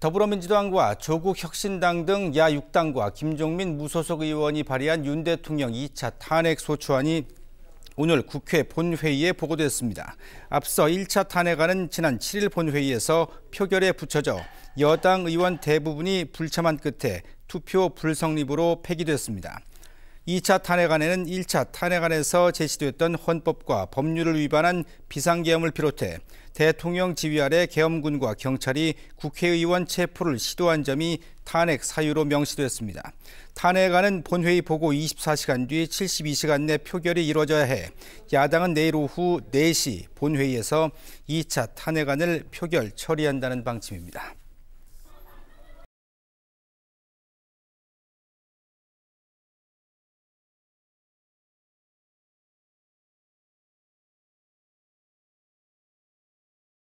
더불어민주당과 조국혁신당 등 야6당과 김종민 무소속 의원이 발의한 윤 대통령 2차 탄핵 소추안이 오늘 국회 본회의에 보고됐습니다. 앞서 1차 탄핵안은 지난 7일 본회의에서 표결에 붙여져 여당 의원 대부분이 불참한 끝에 투표 불성립으로 폐기됐습니다. 2차 탄핵안에는 1차 탄핵안에서 제시됐던 헌법과 법률을 위반한 비상계엄을 비롯해 대통령 지휘 아래 계엄군과 경찰이 국회의원 체포를 시도한 점이 탄핵 사유로 명시됐습니다. 탄핵안은 본회의 보고 24시간 뒤 72시간 내 표결이 이뤄져야 해 야당은 내일 오후 4시 본회의에서 2차 탄핵안을 표결 처리한다는 방침입니다.